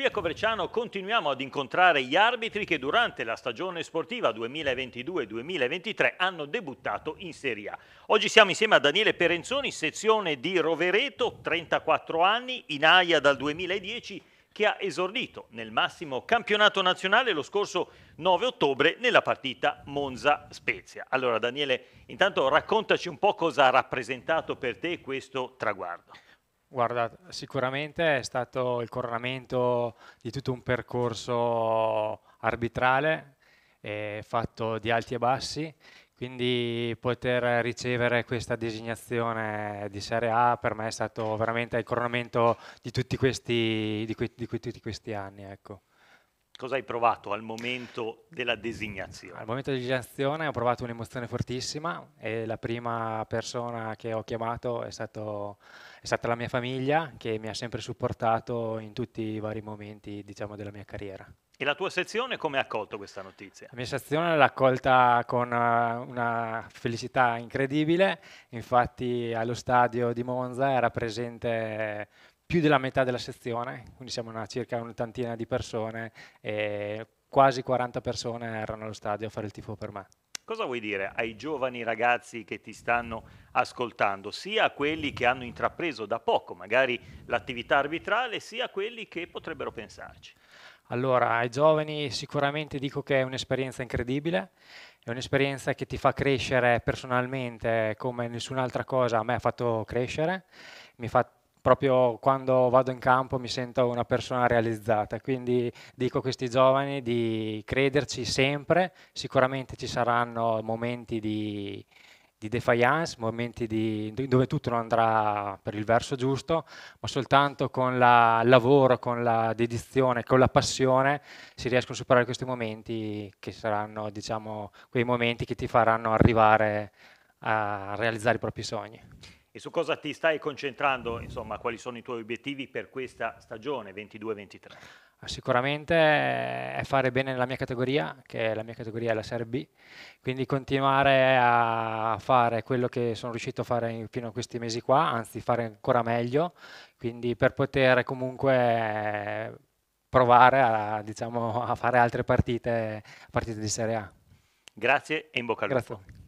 Qui a Coverciano continuiamo ad incontrare gli arbitri che durante la stagione sportiva 2022-2023 hanno debuttato in Serie A. Oggi siamo insieme a Daniele Perenzoni, sezione di Rovereto, 34 anni, in AIA dal 2010, che ha esordito nel massimo campionato nazionale lo scorso 9 ottobre nella partita Monza-Spezia. Allora Daniele, intanto raccontaci un po' cosa ha rappresentato per te questo traguardo. Guarda, sicuramente è stato il coronamento di tutto un percorso arbitrale eh, fatto di alti e bassi, quindi poter ricevere questa designazione di Serie A per me è stato veramente il coronamento di tutti questi, di que, di que, di questi anni. Ecco. Cosa hai provato al momento della designazione? Al momento della designazione ho provato un'emozione fortissima e la prima persona che ho chiamato è, stato, è, stata la mia famiglia che mi ha sempre supportato in tutti i vari momenti diciamo, della mia carriera. E la tua sezione come ha accolto questa notizia? La mia sezione l'ha accolta con eh, una felicità incredibile, infatti allo stadio di Monza era presente più della metà della sezione, quindi siamo una, circa un'ottantina di persone e quasi 40 persone erano allo stadio a fare il tifo per me. Cosa vuoi dire ai giovani ragazzi che ti stanno ascoltando, sia a quelli che hanno intrapreso da poco magari l'attività arbitrale, sia a quelli che potrebbero pensarci? Allora, ai giovani sicuramente dico che è un'esperienza incredibile, è un'esperienza che ti fa crescere personalmente come nessun'altra cosa a me ha fatto crescere, mi ha fatto proprio quando vado in campo mi sento una persona realizzata, quindi dico a questi giovani di crederci sempre, sicuramente ci saranno momenti di, di defiance, momenti di, dove tutto non andrà per il verso giusto, ma soltanto con la, il lavoro, con la dedizione, con la passione si riescono a superare questi momenti che saranno diciamo, quei momenti che ti faranno arrivare a realizzare i propri sogni. E su cosa ti stai concentrando, insomma, quali sono i tuoi obiettivi per questa stagione 22-23? Ah, sicuramente è fare bene nella mia categoria, che è la mia categoria è la Serie B, quindi continuare a fare quello che sono riuscito a fare fino a questi mesi qua, anzi fare ancora meglio, quindi per poter comunque provare a, diciamo, a fare altre partite, partite di Serie A. Grazie e in bocca al lupo. Grazie.